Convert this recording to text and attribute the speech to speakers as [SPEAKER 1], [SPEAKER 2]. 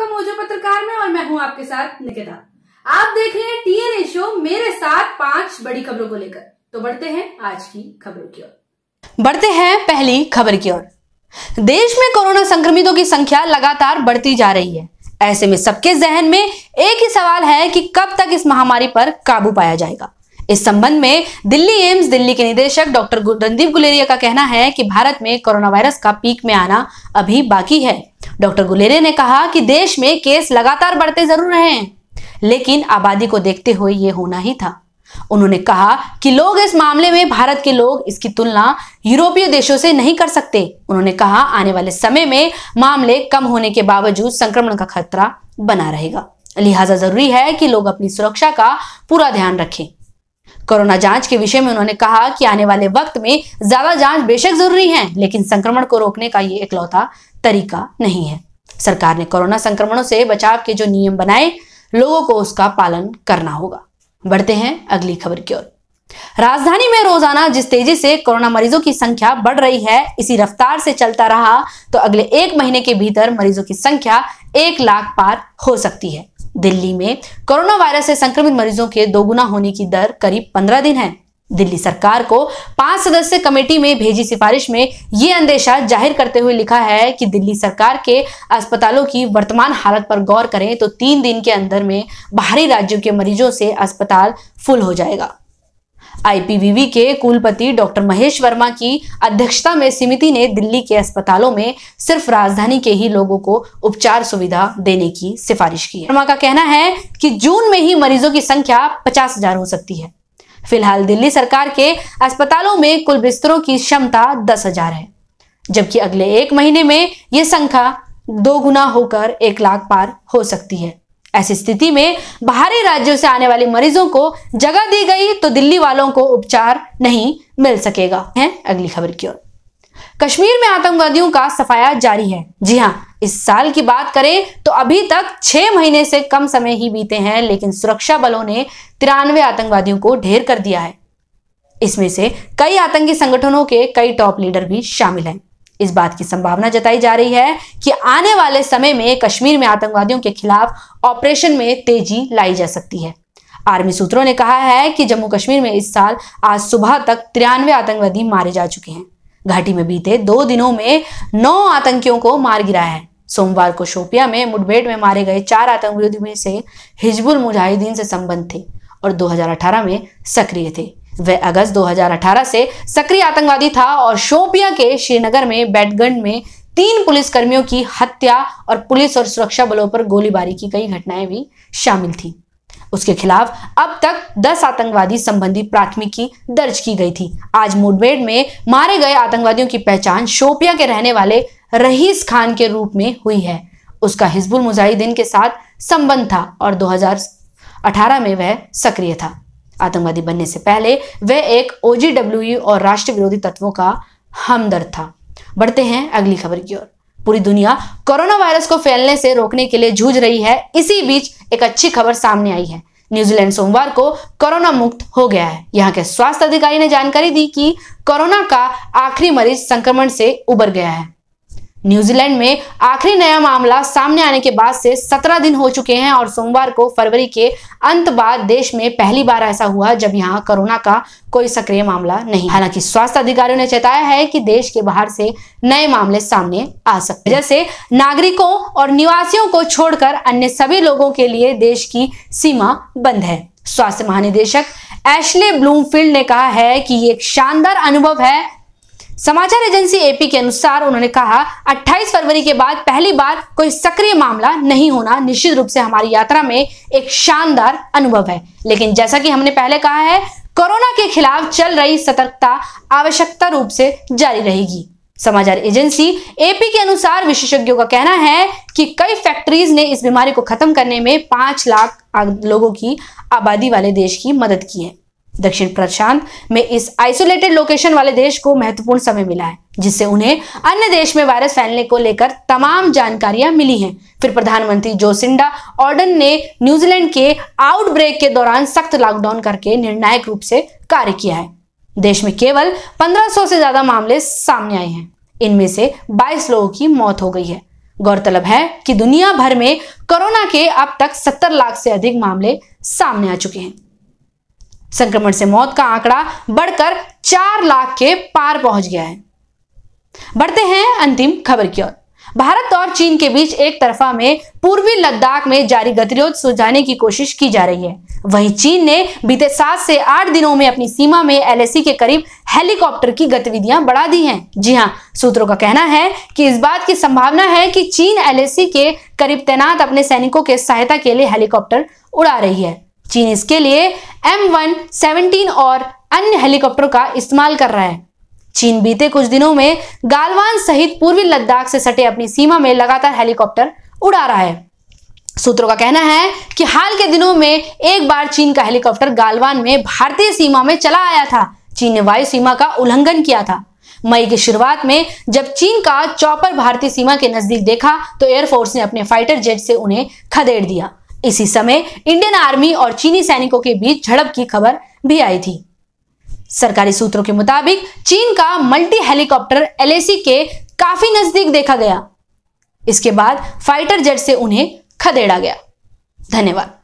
[SPEAKER 1] आपका मोजो पत्रकार में और मैं हूं आपके साथ निकिता आप देख रहे हैं टीए शो मेरे साथ पांच बड़ी खबरों को लेकर तो बढ़ते हैं आज की खबरों की ओर बढ़ते हैं पहली खबर की ओर देश में कोरोना संक्रमितों की संख्या लगातार बढ़ती जा रही है ऐसे में सबके जहन में एक ही सवाल है कि कब तक इस महामारी पर काबू पाया जाएगा इस संबंध में दिल्ली एम्स दिल्ली के निदेशक डॉक्टर रणदीप गुलेरिया का कहना है कि भारत में कोरोना वायरस का पीक में आना अभी बाकी है डॉक्टर गुलेरे ने कहा कि देश में केस लगातार बढ़ते जरूर रहे हैं लेकिन आबादी को देखते हुए ये होना ही था उन्होंने कहा कि लोग इस मामले में भारत के लोग इसकी तुलना यूरोपीय देशों से नहीं कर सकते उन्होंने कहा आने वाले समय में मामले कम होने के बावजूद संक्रमण का खतरा बना रहेगा लिहाजा जरूरी है कि लोग अपनी सुरक्षा का पूरा ध्यान रखें कोरोना जांच के विषय में उन्होंने कहा कि आने वाले वक्त में ज्यादा जांच बेशक जरूरी है लेकिन संक्रमण को रोकने का ये इकलौता तरीका नहीं है सरकार ने कोरोना संक्रमणों से बचाव के जो नियम बनाए लोगों को उसका पालन करना होगा बढ़ते हैं अगली खबर की ओर राजधानी में रोजाना जिस तेजी से कोरोना मरीजों की संख्या बढ़ रही है इसी रफ्तार से चलता रहा तो अगले एक महीने के भीतर मरीजों की संख्या एक लाख पार हो सकती है दिल्ली में कोरोना वायरस से संक्रमित मरीजों के दोगुना होने की दर करीब पंद्रह दिन है दिल्ली सरकार को पांच सदस्य कमेटी में भेजी सिफारिश में ये अंदेशा जाहिर करते हुए लिखा है कि दिल्ली सरकार के अस्पतालों की वर्तमान हालत पर गौर करें तो तीन दिन के अंदर में बाहरी राज्यों के मरीजों से अस्पताल फुल हो जाएगा आईपीवीवी के कुलपति डॉक्टर महेश वर्मा की अध्यक्षता में समिति ने दिल्ली के अस्पतालों में सिर्फ राजधानी के ही लोगों को उपचार सुविधा देने की सिफारिश की है वर्मा का कहना है कि जून में ही मरीजों की संख्या पचास हजार हो सकती है फिलहाल दिल्ली सरकार के अस्पतालों में कुल बिस्तरों की क्षमता दस हजार है जबकि अगले एक महीने में यह संख्या दो गुना होकर एक लाख पार हो सकती है ऐसी स्थिति में बाहरी राज्यों से आने वाले मरीजों को जगह दी गई तो दिल्ली वालों को उपचार नहीं मिल सकेगा है अगली खबर की ओर कश्मीर में आतंकवादियों का सफाया जारी है जी हाँ इस साल की बात करें तो अभी तक छह महीने से कम समय ही बीते हैं लेकिन सुरक्षा बलों ने तिरानवे आतंकवादियों को ढेर कर दिया है इसमें से कई आतंकी संगठनों के कई टॉप लीडर भी शामिल हैं इस बात की संभावना जताई जा रही है कि आने वाले समय में कश्मीर में आतंकवादियों के खिलाफ ऑपरेशन में तेजी लाई जा सकती है आर्मी सूत्रों ने कहा है कि जम्मू कश्मीर में इस साल आज सुबह तक तिरानवे आतंकवादी मारे जा चुके हैं घाटी में बीते दो दिनों में नौ आतंकियों को मार गिराया है सोमवार को शोपिया में मुठभेड़ में मारे गए चार आतंकवादियों में से हिजबुल मुजाहिदीन से संबंध थे और 2018 में सक्रिय थे वह अगस्त 2018 से सक्रिय आतंकवादी था और शोपिया के श्रीनगर में बैटगन में तीन पुलिसकर्मियों की हत्या और पुलिस और सुरक्षा बलों पर गोलीबारी की कई घटनाएं भी शामिल थी उसके खिलाफ अब तक 10 आतंकवादी संबंधी प्राथमिकी दर्ज की गई थी आज मुठभेड़ में मारे गए आतंकवादियों की पहचान शोपिया के रहने वाले रहीस खान के रूप में हुई है उसका हिजबुल मुजाहिदीन के साथ संबंध था और 2018 में वह सक्रिय था आतंकवादी बनने से पहले वह एक ओजीडब्ल्यू e और राष्ट्र विरोधी तत्वों का हमदर्द था बढ़ते हैं अगली खबर की ओर पूरी दुनिया कोरोना वायरस को फैलने से रोकने के लिए जूझ रही है इसी बीच एक अच्छी खबर सामने आई है न्यूजीलैंड सोमवार को कोरोना मुक्त हो गया है यहाँ के स्वास्थ्य अधिकारी ने जानकारी दी कि कोरोना का आखिरी मरीज संक्रमण से उबर गया है न्यूजीलैंड में आखिरी नया मामला सामने आने के बाद से 17 दिन हो चुके हैं और सोमवार को फरवरी के अंत बाद देश में पहली बार ऐसा हुआ जब यहाँ कोरोना का कोई सक्रिय मामला नहीं हालांकि स्वास्थ्य अधिकारियों ने चेताया है कि देश के बाहर से नए मामले सामने आ सकते हैं जैसे नागरिकों और निवासियों को छोड़कर अन्य सभी लोगों के लिए देश की सीमा बंद है स्वास्थ्य महानिदेशक एशले ब्लूमफील्ड ने कहा है कि ये एक शानदार अनुभव है समाचार एजेंसी एपी के अनुसार उन्होंने कहा 28 फरवरी के बाद पहली बार कोई सक्रिय मामला नहीं होना निश्चित रूप से हमारी यात्रा में एक शानदार अनुभव है लेकिन जैसा कि हमने पहले कहा है कोरोना के खिलाफ चल रही सतर्कता आवश्यकता रूप से जारी रहेगी समाचार एजेंसी एपी के अनुसार विशेषज्ञों का कहना है कि कई फैक्ट्रीज ने इस बीमारी को खत्म करने में पांच लाख लोगों की आबादी वाले देश की मदद की है दक्षिण प्रशांत में इस आइसोलेटेड लोकेशन वाले देश को महत्वपूर्ण समय मिला है जिससे उन्हें अन्य देश में वायरस फैलने को लेकर तमाम जानकारियां मिली हैं फिर प्रधानमंत्री जोसिंडा ऑर्डन ने न्यूजीलैंड के आउटब्रेक के दौरान सख्त लॉकडाउन करके निर्णायक रूप से कार्य किया है देश में केवल 1500 से ज्यादा मामले सामने आए हैं इनमें से 22 लोगों की मौत हो गई है गौरतलब है कि दुनिया भर में कोरोना के अब तक 70 लाख से अधिक मामले सामने आ चुके हैं संक्रमण से मौत का आंकड़ा बढ़कर चार लाख के पार पहुंच गया है बढ़ते हैं अंतिम खबर की ओर भारत और चीन के बीच एक तरफा में पूर्वी लद्दाख में जारी गतिरोध सुलझाने की कोशिश की जा रही है वहीं चीन ने बीते सात से आठ दिनों में अपनी सीमा में एलएसी के करीब हेलीकॉप्टर की गतिविधियां बढ़ा दी हैं जी हां सूत्रों का कहना है कि इस बात की संभावना है कि चीन एलएसी के करीब तैनात अपने सैनिकों के सहायता के लिए हेलीकॉप्टर उड़ा रही है चीन इसके लिए एम वन सेवनटीन और अन्य हेलीकॉप्टर का इस्तेमाल कर रहा है चीन बीते कुछ दिनों में गालवान सहित पूर्वी लद्दाख से सटे अपनी सीमा में लगातार हेलीकॉप्टर उड़ा रहा है सूत्रों का कहना है कि हाल के दिनों में एक बार चीन का हेलीकॉप्टर गालवान में भारतीय सीमा में चला आया था चीन ने वायु सीमा का उल्लंघन किया था मई की शुरुआत में जब चीन का चौपर भारतीय सीमा के नजदीक देखा तो एयरफोर्स ने अपने फाइटर जेट से उन्हें खदेड़ दिया इसी समय इंडियन आर्मी और चीनी सैनिकों के बीच झड़प की खबर भी आई थी सरकारी सूत्रों के मुताबिक चीन का मल्टी हेलीकॉप्टर एलएसी के काफी नजदीक देखा गया इसके बाद फाइटर जेट से उन्हें खदेड़ा गया धन्यवाद